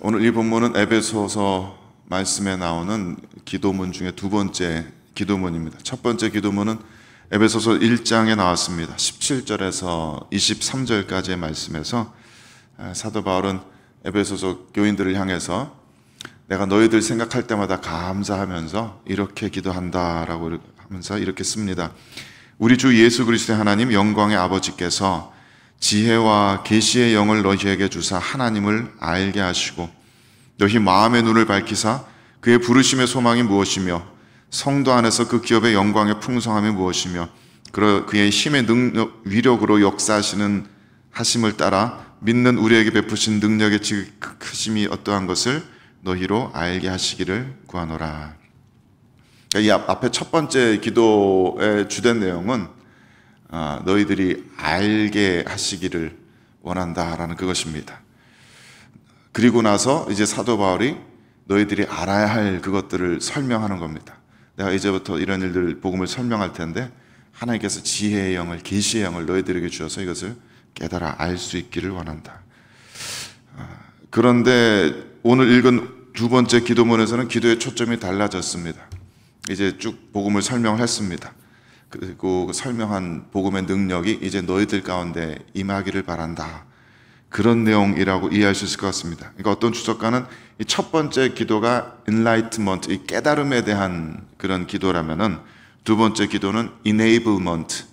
오늘 이 본문은 에베소서 말씀에 나오는 기도문 중에 두 번째 기도문입니다. 첫 번째 기도문은 에베소서 1장에 나왔습니다. 17절에서 23절까지의 말씀에서 아, 사도 바울은 에베소서 교인들을 향해서 내가 너희들 생각할 때마다 감사하면서 이렇게 기도한다라고 하면서 이렇게 씁니다. 우리 주 예수 그리스도 하나님 영광의 아버지께서 지혜와 계시의 영을 너희에게 주사 하나님을 알게 하시고 너희 마음의 눈을 밝히사 그의 부르심의 소망이 무엇이며 성도 안에서 그 기업의 영광의 풍성함이 무엇이며 그의 힘의 능력 위력으로 역사하시는 하심을 따라 믿는 우리에게 베푸신 능력의 지극 크심이 어떠한 것을 너희로 알게 하시기를 구하노라. 그러니까 이 앞에 첫 번째 기도의 주된 내용은 어, 너희들이 알게 하시기를 원한다라는 그것입니다. 그리고 나서 이제 사도 바울이 너희들이 알아야 할 그것들을 설명하는 겁니다. 내가 이제부터 이런 일들 복음을 설명할 텐데 하나님께서 지혜의 영을 계시의 영을 너희들에게 주어서 이것을 깨달아 알 수 있기를 원한다. 어, 그런데 오늘 읽은 두 번째 기도문에서는 기도의 초점이 달라졌습니다. 이제 쭉 복음을 설명을 했습니다. 그리고 설명한 복음의 능력이 이제 너희들 가운데 임하기를 바란다. 그런 내용이라고 이해할 수 있을 것 같습니다. 그러니까 어떤 주석가는 이첫 번째 기도가 enlightenment, 이 깨달음에 대한 그런 기도라면은 두 번째 기도는 enablement,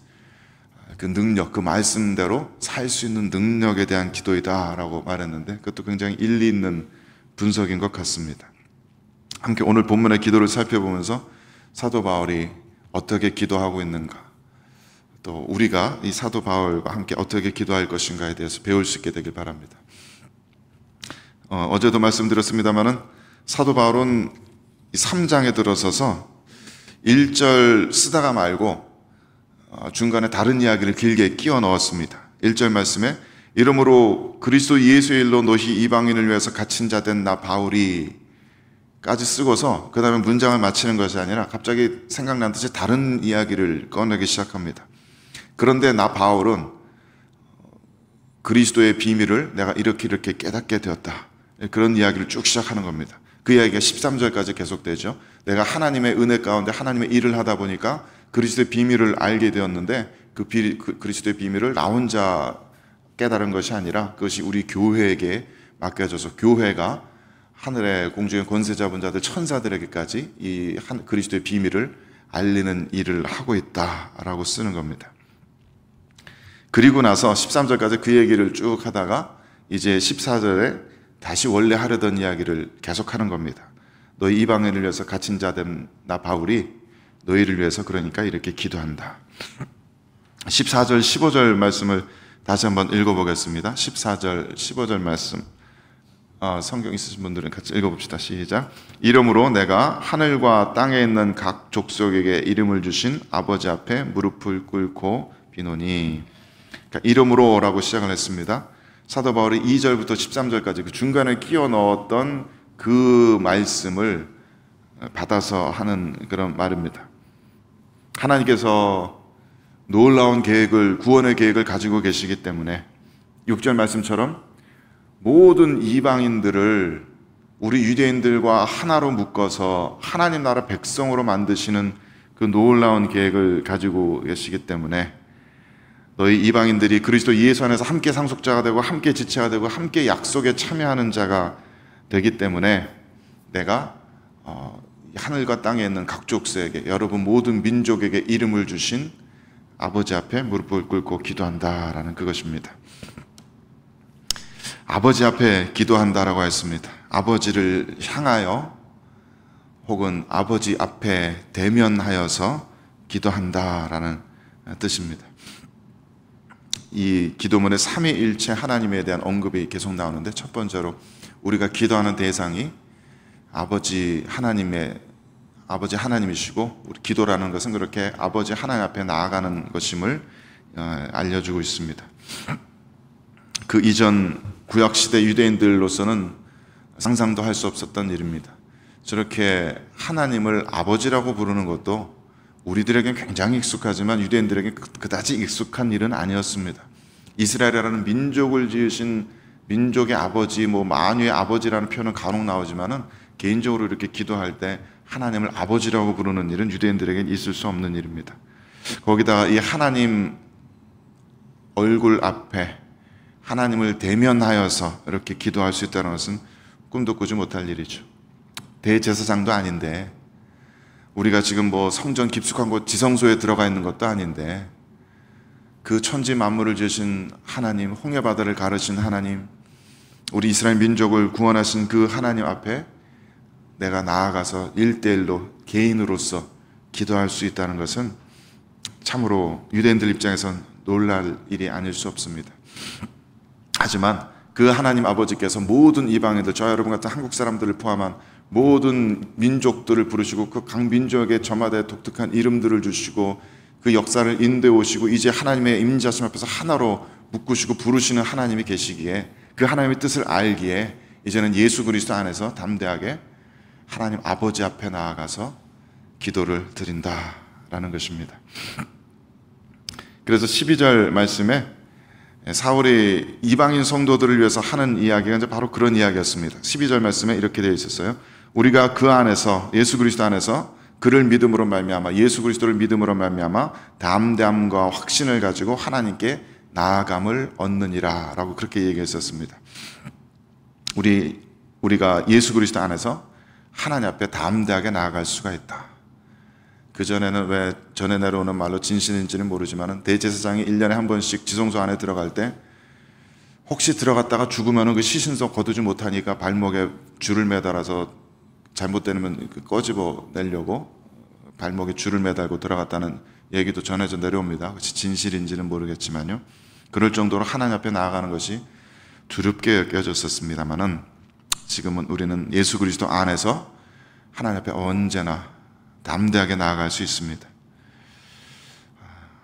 그 능력, 그 말씀대로 살 수 있는 능력에 대한 기도이다라고 말했는데 그것도 굉장히 일리 있는 분석인 것 같습니다. 함께 오늘 본문의 기도를 살펴보면서 사도 바울이 어떻게 기도하고 있는가, 또 우리가 이 사도 바울과 함께 어떻게 기도할 것인가에 대해서 배울 수 있게 되길 바랍니다. 어, 제도 말씀드렸습니다만은 사도 바울은 3장에 들어서서 1절 쓰다가 말고 어, 중간에 다른 이야기를 길게 끼워 넣었습니다. 1절 말씀에 이름으로 그리스도 예수의 일로 너희 이방인을 위해서 갇힌 자 된 나 바울이 까지 쓰고서 그 다음에 문장을 마치는 것이 아니라 갑자기 생각난 듯이 다른 이야기를 꺼내기 시작합니다. 그런데 나 바울은 그리스도의 비밀을 내가 이렇게 이렇게 깨닫게 되었다. 그런 이야기를 쭉 시작하는 겁니다. 그 이야기가 13절까지 계속되죠. 내가 하나님의 은혜 가운데 하나님의 일을 하다 보니까 그리스도의 비밀을 알게 되었는데 그, 비, 그 그리스도의 비밀을 나 혼자 깨달은 것이 아니라 그것이 우리 교회에게 맡겨져서 교회가 하늘의 공중의 권세 잡은 자들 천사들에게까지 이 그리스도의 비밀을 알리는 일을 하고 있다라고 쓰는 겁니다. 그리고 나서 13절까지 그 얘기를 쭉 하다가 이제 14절에 다시 원래 하려던 이야기를 계속하는 겁니다. 너희 이방인을 위해서 갇힌 자됨 나 바울이 너희를 위해서 그러니까 이렇게 기도한다. 14절 15절 말씀을 다시 한번 읽어보겠습니다. 14절 15절 말씀. 어, 성경 있으신 분들은 같이 읽어봅시다. 시작. 이름으로 내가 하늘과 땅에 있는 각 족속에게 이름을 주신 아버지 앞에 무릎을 꿇고 비노니. 그러니까 이름으로라고 시작을 했습니다. 사도 바울이 2절부터 13절까지 그 중간에 끼워 넣었던 그 말씀을 받아서 하는 그런 말입니다. 하나님께서 놀라운 계획을 구원의 계획을 가지고 계시기 때문에 6절 말씀처럼 모든 이방인들을 우리 유대인들과 하나로 묶어서 하나님 나라 백성으로 만드시는 그 놀라운 계획을 가지고 계시기 때문에 너희 이방인들이 그리스도 예수 안에서 함께 상속자가 되고 함께 지체가 되고 함께 약속에 참여하는 자가 되기 때문에 내가 어, 하늘과 땅에 있는 각 족속에게 여러분 모든 민족에게 이름을 주신 아버지 앞에 무릎을 꿇고 기도한다라는 그것입니다. 아버지 앞에 기도한다라고 했습니다. 아버지를 향하여 혹은 아버지 앞에 대면하여서 기도한다라는 뜻입니다. 이 기도문에 삼위일체 하나님에 대한 언급이 계속 나오는데 첫 번째로 우리가 기도하는 대상이 아버지 하나님의 아버지 하나님이시고 우리 기도라는 것은 그렇게 아버지 하나님 앞에 나아가는 것임을 어, 알려주고 있습니다. 그 이전 구약시대 유대인들로서는 상상도 할 수 없었던 일입니다. 저렇게 하나님을 아버지라고 부르는 것도 우리들에겐 굉장히 익숙하지만 유대인들에게 그, 그다지 익숙한 일은 아니었습니다. 이스라엘이라는 민족을 지으신 민족의 아버지, 뭐 만유의 아버지라는 표현은 간혹 나오지만은 개인적으로 이렇게 기도할 때 하나님을 아버지라고 부르는 일은 유대인들에겐 있을 수 없는 일입니다. 거기다가 이 하나님 얼굴 앞에 하나님을 대면하여서 이렇게 기도할 수 있다는 것은 꿈도 꾸지 못할 일이죠. 대제사장도 아닌데 우리가 지금 뭐 성전 깊숙한 곳 지성소에 들어가 있는 것도 아닌데 그 천지 만물을 지으신 하나님, 홍해 바다를 가르신 하나님, 우리 이스라엘 민족을 구원하신 그 하나님 앞에 내가 나아가서 일대일로 개인으로서 기도할 수 있다는 것은 참으로 유대인들 입장에선 놀랄 일이 아닐 수 없습니다. 하지만 그 하나님 아버지께서 모든 이방인들, 저 여러분 같은 한국 사람들을 포함한 모든 민족들을 부르시고 그 각 민족의 저마다의 독특한 이름들을 주시고 그 역사를 인도해 오시고 이제 하나님의 임자심 앞에서 하나로 묶으시고 부르시는 하나님이 계시기에 그 하나님의 뜻을 알기에 이제는 예수 그리스도 안에서 담대하게 하나님 아버지 앞에 나아가서 기도를 드린다라는 것입니다. 그래서 12절 말씀에 예, 사울이 이방인 성도들을 위해서 하는 이야기가 이제 바로 그런 이야기였습니다. 12절 말씀에 이렇게 되어 있었어요. 우리가 그 안에서 예수 그리스도 안에서 그를 믿음으로 말미암아 예수 그리스도를 믿음으로 말미암아 담담과 확신을 가지고 하나님께 나아감을 얻느니라라고 그렇게 얘기했었습니다. 우리 우리가 예수 그리스도 안에서 하나님 앞에 담대하게 나아갈 수가 있다. 그 전에는 왜 전에 내려오는 말로 진실인지는 모르지만 대제사장이 1년에 한 번씩 지성소 안에 들어갈 때 혹시 들어갔다가 죽으면 그 시신석 거두지 못하니까 발목에 줄을 매달아서 잘못되면 그 꺼집어 내려고 발목에 줄을 매달고 들어갔다는 얘기도 전해져 내려옵니다. 진실인지는 모르겠지만요. 그럴 정도로 하나님 앞에 나아가는 것이 두렵게 여겨졌었습니다만은 지금은 우리는 예수 그리스도 안에서 하나님 앞에 언제나 담대하게 나아갈 수 있습니다.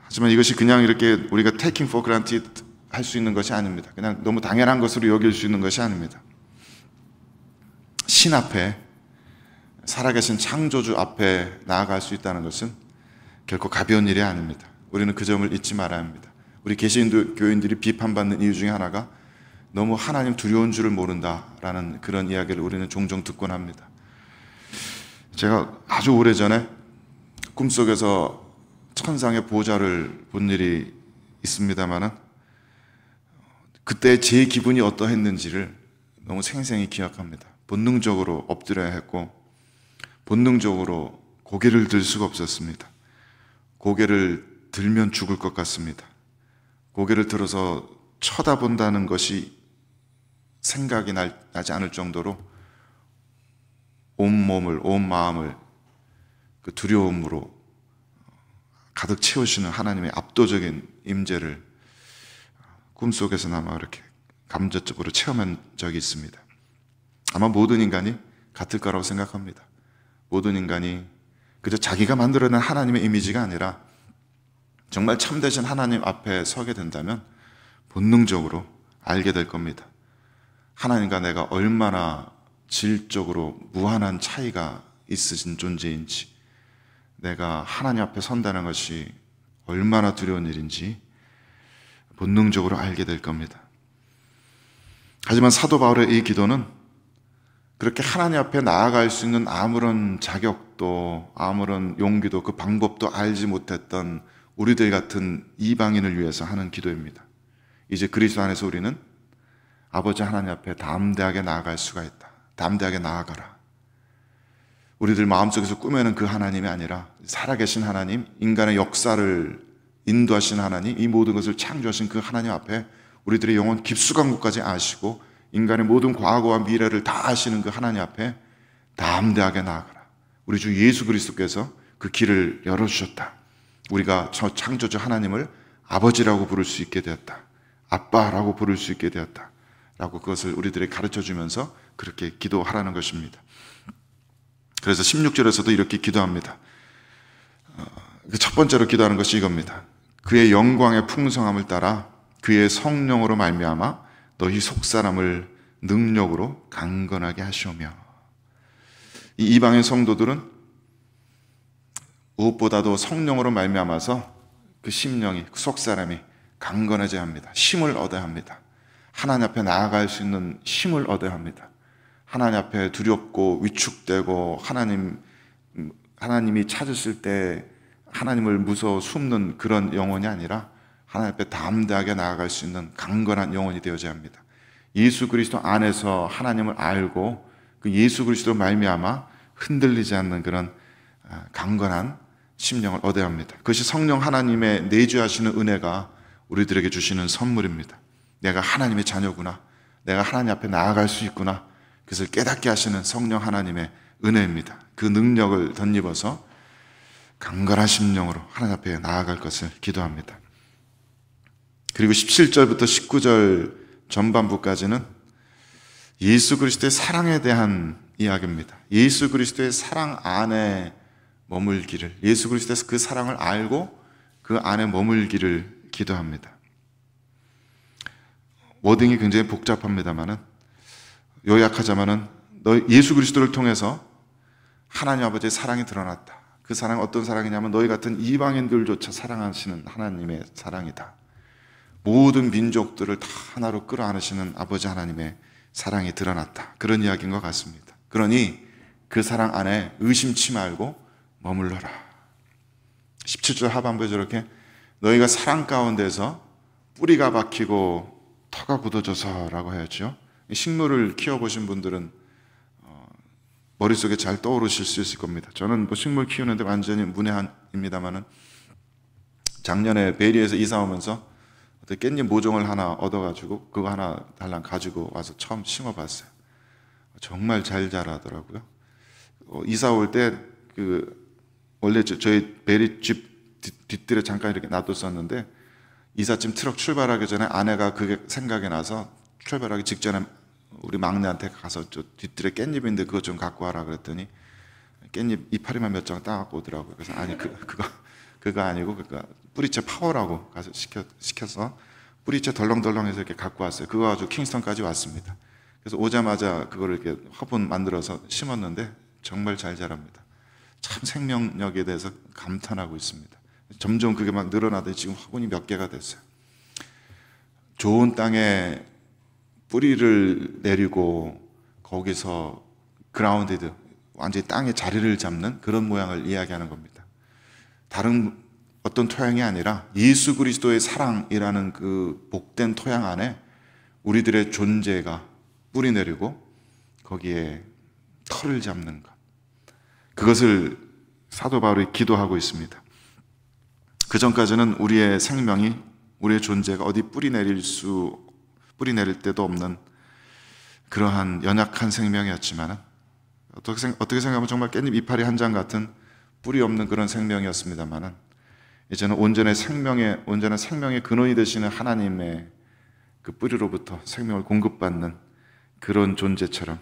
하지만 이것이 그냥 이렇게 우리가 taking for granted 할 수 있는 것이 아닙니다. 그냥 너무 당연한 것으로 여길 수 있는 것이 아닙니다. 신 앞에 살아계신 창조주 앞에 나아갈 수 있다는 것은 결코 가벼운 일이 아닙니다. 우리는 그 점을 잊지 말아야 합니다. 우리 개신도 교인들이 비판받는 이유 중에 하나가 너무 하나님 두려운 줄을 모른다라는 그런 이야기를 우리는 종종 듣곤 합니다. 제가 아주 오래전에 꿈속에서 천상의 보좌를 본 일이 있습니다마는 그때 제 기분이 어떠했는지를 너무 생생히 기억합니다. 본능적으로 엎드려야 했고 본능적으로 고개를 들 수가 없었습니다. 고개를 들면 죽을 것 같습니다. 고개를 들어서 쳐다본다는 것이 생각이 나지 않을 정도로 온몸을, 온마음을 그 두려움으로 가득 채우시는 하나님의 압도적인 임재를 꿈속에서나마 이렇게 감정적으로 체험한 적이 있습니다. 아마 모든 인간이 같을 거라고 생각합니다. 모든 인간이 그저 자기가 만들어낸 하나님의 이미지가 아니라 정말 참되신 하나님 앞에 서게 된다면 본능적으로 알게 될 겁니다. 하나님과 내가 얼마나 질적으로 무한한 차이가 있으신 존재인지, 내가 하나님 앞에 선다는 것이 얼마나 두려운 일인지 본능적으로 알게 될 겁니다. 하지만 사도 바울의 이 기도는 그렇게 하나님 앞에 나아갈 수 있는 아무런 자격도, 아무런 용기도, 그 방법도 알지 못했던 우리들 같은 이방인을 위해서 하는 기도입니다. 이제 그리스도 안에서 우리는 아버지 하나님 앞에 담대하게 나아갈 수가 있다. 담대하게 나아가라. 우리들 마음속에서 꾸며는 그 하나님이 아니라 살아계신 하나님, 인간의 역사를 인도하신 하나님, 이 모든 것을 창조하신 그 하나님 앞에 우리들의 영혼 깊숙한 곳까지 아시고 인간의 모든 과거와 미래를 다 아시는 그 하나님 앞에 담대하게 나아가라. 우리 주 예수 그리스도께서 그 길을 열어주셨다. 우리가 저 창조주 하나님을 아버지라고 부를 수 있게 되었다. 아빠라고 부를 수 있게 되었다. 라고 그것을 우리들이 가르쳐 주면서 그렇게 기도하라는 것입니다. 그래서 16절에서도 이렇게 기도합니다. 어, 그 첫 번째로 기도하는 것이 이겁니다. 그의 영광의 풍성함을 따라 그의 성령으로 말미암아 너희 속사람을 능력으로 강건하게 하시오며 이 이방의 성도들은 무엇보다도 성령으로 말미암아서 그 심령이 그 속사람이 강건해져야 합니다. 힘을 얻어야 합니다. 하나님 앞에 나아갈 수 있는 힘을 얻어야 합니다. 하나님 앞에 두렵고 위축되고 하나님 하나님이 찾으실 때 하나님을 무서워 숨는 그런 영혼이 아니라 하나님 앞에 담대하게 나아갈 수 있는 강건한 영혼이 되어야 합니다. 예수 그리스도 안에서 하나님을 알고 그 예수 그리스도 말미암아 흔들리지 않는 그런 아, 강건한 심령을 얻어야 합니다. 그것이 성령 하나님의 내주하시는 은혜가 우리들에게 주시는 선물입니다. 내가 하나님의 자녀구나. 내가 하나님 앞에 나아갈 수 있구나. 그것을 깨닫게 하시는 성령 하나님의 은혜입니다. 그 능력을 덧입어서 강건한 심령으로 하나님 앞에 나아갈 것을 기도합니다. 그리고 17절부터 19절 전반부까지는 예수 그리스도의 사랑에 대한 이야기입니다. 예수 그리스도의 사랑 안에 머물기를, 예수 그리스도에서 그 사랑을 알고 그 안에 머물기를 기도합니다. 워딩이 굉장히 복잡합니다만은 요약하자면은 너 예수 그리스도를 통해서 하나님 아버지의 사랑이 드러났다. 그사랑 어떤 사랑이냐면 너희 같은 이방인들조차 사랑하시는 하나님의 사랑이다. 모든 민족들을 다 하나로 끌어안으시는 아버지 하나님의 사랑이 드러났다. 그런 이야기인 것 같습니다. 그러니 그 사랑 안에 의심치 말고 머물러라. 17절 하반부에 저렇게 너희가 사랑 가운데서 뿌리가 박히고 터가 굳어져서 라고 하였죠. 식물을 키워보신 분들은 어, 머릿속에 잘 떠오르실 수 있을 겁니다. 저는 뭐 식물 키우는데 완전히 문외한입니다만은 작년에 베리에서 이사 오면서 깻잎 모종을 하나 얻어가지고 그거 하나 달랑 가지고 와서 처음 심어봤어요. 정말 잘 자라더라고요. 어, 이사 올 때 그 원래 저, 희 베리 집뒤에 잠깐 이렇게 놔뒀었는데 이삿짐 트럭 출발하기 전에 아내가 그게 생각이 나서 출발하기 직전에 우리 막내한테 가서 저 뒤뜰에 깻잎인데 그것 좀 갖고 와라 그랬더니 깻잎 이파리만 몇 장 따갖고 오더라고요. 그래서 아니 그, 그거 그거 아니고 그니까 뿌리채 파워라고 가서 시켜 시켜서 뿌리채 덜렁덜렁해서 이렇게 갖고 왔어요. 그거 가지고 킹스턴까지 왔습니다. 그래서 오자마자 그거를 이렇게 화분 만들어서 심었는데 정말 잘 자랍니다. 참 생명력에 대해서 감탄하고 있습니다. 점점 그게 막 늘어나더니 지금 화분이 몇 개가 됐어요. 좋은 땅에 뿌리를 내리고 거기서 그라운드드 완전히 땅에 자리를 잡는 그런 모양을 이야기하는 겁니다. 다른 어떤 토양이 아니라 예수 그리스도의 사랑이라는 그 복된 토양 안에 우리들의 존재가 뿌리 내리고 거기에 털을 잡는 것. 그것을 사도 바울이 기도하고 있습니다. 그 전까지는 우리의 생명이 우리의 존재가 어디 뿌리 내릴 수 뿌리 내릴 데도 없는 그러한 연약한 생명이었지만 어떻게, 어떻게 생각하면 정말 깻잎 이파리 한 장 같은 뿌리 없는 그런 생명이었습니다만은 이제는 온전한 생명의 온전한 생명의 근원이 되시는 하나님의 그 뿌리로부터 생명을 공급받는 그런 존재처럼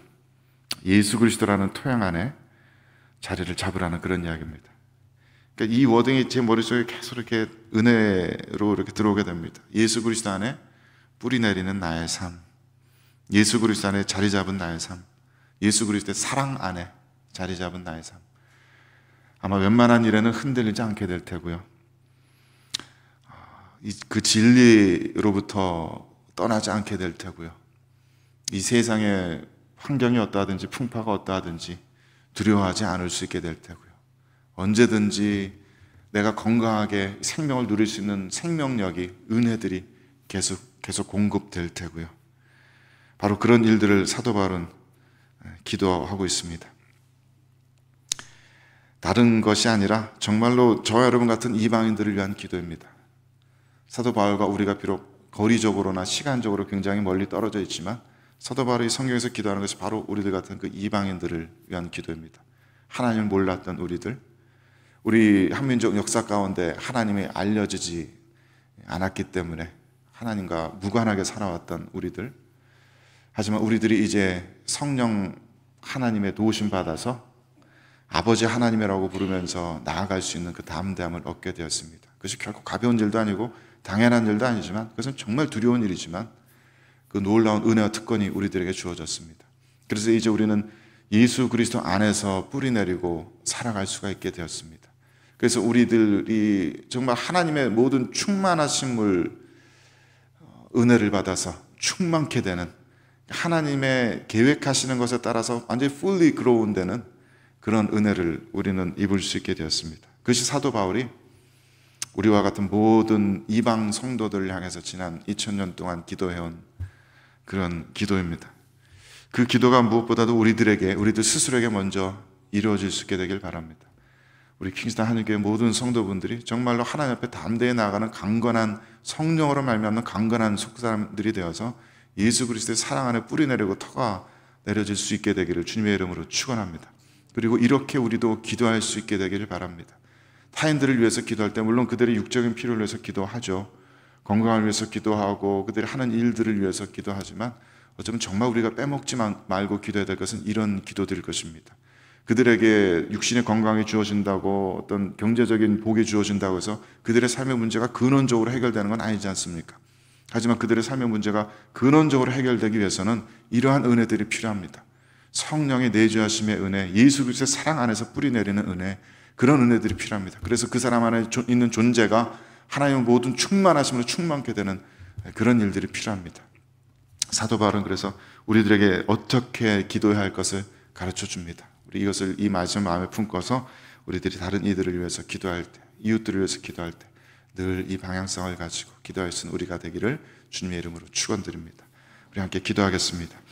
예수 그리스도라는 토양 안에 자리를 잡으라는 그런 이야기입니다. 그러니까 이 워딩이 제 머릿속에 계속 이렇게 은혜로 이렇게 들어오게 됩니다. 예수 그리스도 안에 뿌리 내리는 나의 삶, 예수 그리스도 안에 자리 잡은 나의 삶, 예수 그리스도의 사랑 안에 자리 잡은 나의 삶. 아마 웬만한 일에는 흔들리지 않게 될 테고요. 아, 그 진리로부터 떠나지 않게 될 테고요. 이 세상의 환경이 어떠하든지 풍파가 어떠하든지 두려워하지 않을 수 있게 될 테고요. 언제든지 내가 건강하게 생명을 누릴 수 있는 생명력이 은혜들이 계속, 계속 공급될 테고요. 바로 그런 일들을 사도 바울은 기도하고 있습니다. 다른 것이 아니라 정말로 저 여러분 같은 이방인들을 위한 기도입니다. 사도 바울과 우리가 비록 거리적으로나 시간적으로 굉장히 멀리 떨어져 있지만 사도 바울이 성경에서 기도하는 것이 바로 우리들 같은 그 이방인들을 위한 기도입니다. 하나님을 몰랐던 우리들, 우리 한민족 역사 가운데 하나님이 알려지지 않았기 때문에 하나님과 무관하게 살아왔던 우리들. 하지만 우리들이 이제 성령 하나님의 도우심 받아서 아버지 하나님이라고 부르면서 나아갈 수 있는 그 담대함을 얻게 되었습니다. 그것이 결코 가벼운 일도 아니고 당연한 일도 아니지만 그것은 정말 두려운 일이지만 그 놀라운 은혜와 특권이 우리들에게 주어졌습니다. 그래서 이제 우리는 예수 그리스도 안에서 뿌리 내리고 살아갈 수가 있게 되었습니다. 그래서 우리들이 정말 하나님의 모든 충만하심을 은혜를 받아서 충만케 되는 하나님의 계획하시는 것에 따라서 완전히 풀리 그로운 되는 그런 은혜를 우리는 입을 수 있게 되었습니다. 그것이 사도 바울이 우리와 같은 모든 이방 성도들을 향해서 지난 2000년 동안 기도해온 그런 기도입니다. 그 기도가 무엇보다도 우리들에게, 우리들 스스로에게 먼저 이루어질 수 있게 되길 바랍니다. 우리 킹스턴 한인교회 모든 성도분들이 정말로 하나님 앞에 담대히 나가는 강건한 성령으로 말미암는 강건한 속사람들이 되어서 예수 그리스도의 사랑 안에 뿌리 내리고 터가 내려질 수 있게 되기를 주님의 이름으로 축원합니다. 그리고 이렇게 우리도 기도할 수 있게 되기를 바랍니다. 타인들을 위해서 기도할 때 물론 그들의 육적인 필요를 위해서 기도하죠. 건강을 위해서 기도하고 그들이 하는 일들을 위해서 기도하지만 어쩌면 정말 우리가 빼먹지 말고 기도해야 될 것은 이런 기도들일 것입니다. 그들에게 육신의 건강이 주어진다고 어떤 경제적인 복이 주어진다고 해서 그들의 삶의 문제가 근원적으로 해결되는 건 아니지 않습니까? 하지만 그들의 삶의 문제가 근원적으로 해결되기 위해서는 이러한 은혜들이 필요합니다. 성령의 내주하심의 은혜, 예수 그리스도의 사랑 안에서 뿌리내리는 은혜, 그런 은혜들이 필요합니다. 그래서 그 사람 안에 있는 존재가 하나님의 모든 충만하심으로 충만케 되는 그런 일들이 필요합니다. 사도 바울은 그래서 우리들에게 어떻게 기도해야 할 것을 가르쳐 줍니다. 우리 이것을 이말씀 마음에 품고서 우리들이 다른 이들을 위해서 기도할 때, 이웃들을 위해서 기도할 때 늘 이 방향성을 가지고 기도할 수 있는 우리가 되기를 주님의 이름으로 축원드립니다. 우리 함께 기도하겠습니다.